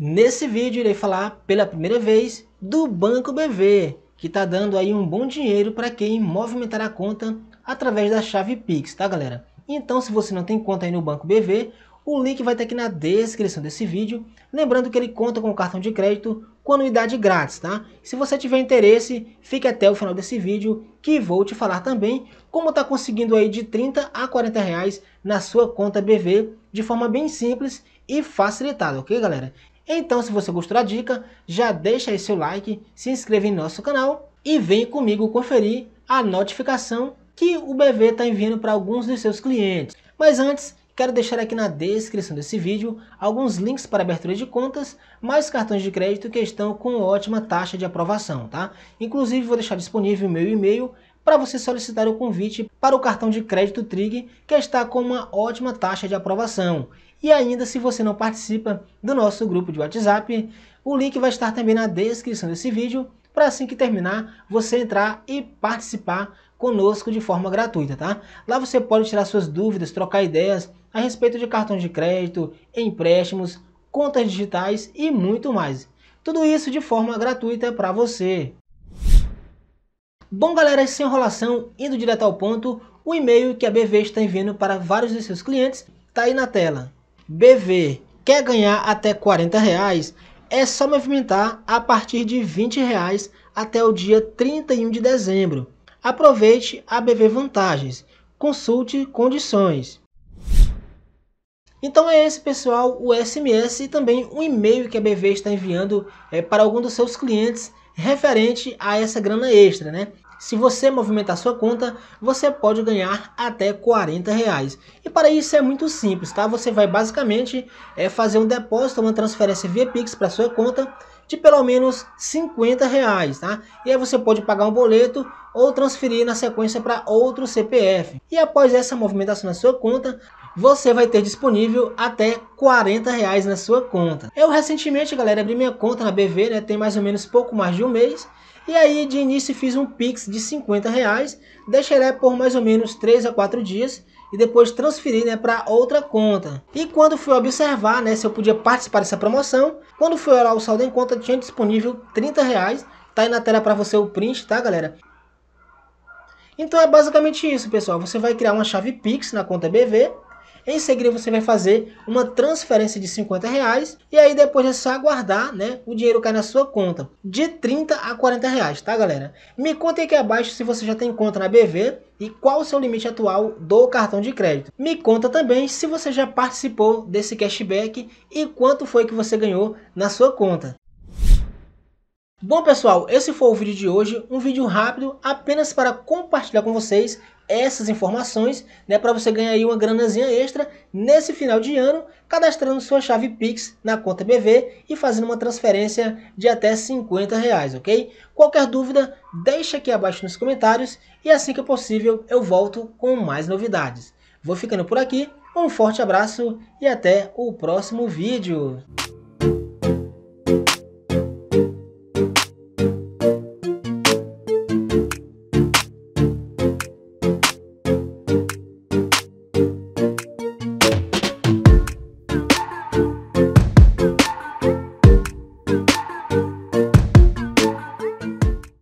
Nesse vídeo irei falar pela primeira vez do Banco BV, que está dando aí um bom dinheiro para quem movimentar a conta através da chave Pix, tá galera? Então se você não tem conta aí no Banco BV, o link vai estar aqui na descrição desse vídeo, lembrando que ele conta com cartão de crédito com anuidade grátis, tá? Se você tiver interesse, fique até o final desse vídeo que vou te falar também como está conseguindo aí de 30 a 40 reais na sua conta BV de forma bem simples e facilitada, ok galera? Então, se você gostou da dica, já deixa aí seu like, se inscreve em nosso canal e vem comigo conferir a notificação que o BV está enviando para alguns de seus clientes. Mas antes, quero deixar aqui na descrição desse vídeo alguns links para abertura de contas, mais cartões de crédito que estão com ótima taxa de aprovação, tá? Inclusive, vou deixar disponível meu e-mail para você solicitar o convite para o cartão de crédito Trig, que está com uma ótima taxa de aprovação. E ainda, se você não participa do nosso grupo de WhatsApp, o link vai estar também na descrição desse vídeo, para assim que terminar, você entrar e participar conosco de forma gratuita, tá? Lá você pode tirar suas dúvidas, trocar ideias a respeito de cartões de crédito, empréstimos, contas digitais e muito mais. Tudo isso de forma gratuita para você. Bom, galera, sem enrolação, indo direto ao ponto, o e-mail que a BV está enviando para vários de seus clientes está aí na tela. BV quer ganhar até 40 reais? É só movimentar a partir de 20 reais até o dia 31 de dezembro. Aproveite a BV Vantagens. Consulte condições. Então é esse, pessoal, o SMS e também um e-mail que a BV está enviando é, para algum dos seus clientes referente a essa grana extra, né? Se você movimentar sua conta, você pode ganhar até 40 reais. E para isso é muito simples, tá? Você vai basicamente é, fazer um depósito, uma transferência via Pix para sua conta de pelo menos 50 reais, tá? E aí você pode pagar um boleto ou transferir na sequência para outro CPF. E após essa movimentação na sua conta, você vai ter disponível até 40 reais na sua conta. Eu recentemente, galera, abri minha conta na BV, né? Tem mais ou menos pouco mais de um mês. E aí, de início, fiz um Pix de 50 reais. Deixarei por mais ou menos 3 a 4 dias e depois transferi, né, para outra conta. E quando fui observar né, se eu podia participar dessa promoção, quando fui olhar o saldo em conta, tinha disponível 30 reais. Tá aí na tela para você o print, tá galera? Então é basicamente isso, pessoal. Você vai criar uma chave Pix na conta BV em seguida, você vai fazer uma transferência de 50 reais e aí depois é só aguardar, né? O dinheiro cai na sua conta de 30 a 40 reais, tá, galera? Me conta aqui abaixo se você já tem conta na BV e qual o seu limite atual do cartão de crédito. Me conta também se você já participou desse cashback e quanto foi que você ganhou na sua conta. Bom pessoal, esse foi o vídeo de hoje, um vídeo rápido apenas para compartilhar com vocês essas informações, né, para você ganhar aí uma granazinha extra nesse final de ano, cadastrando sua chave Pix na conta BV e fazendo uma transferência de até 50 reais, ok? Qualquer dúvida, deixa aqui abaixo nos comentários e assim que possível eu volto com mais novidades. Vou ficando por aqui, um forte abraço e até o próximo vídeo.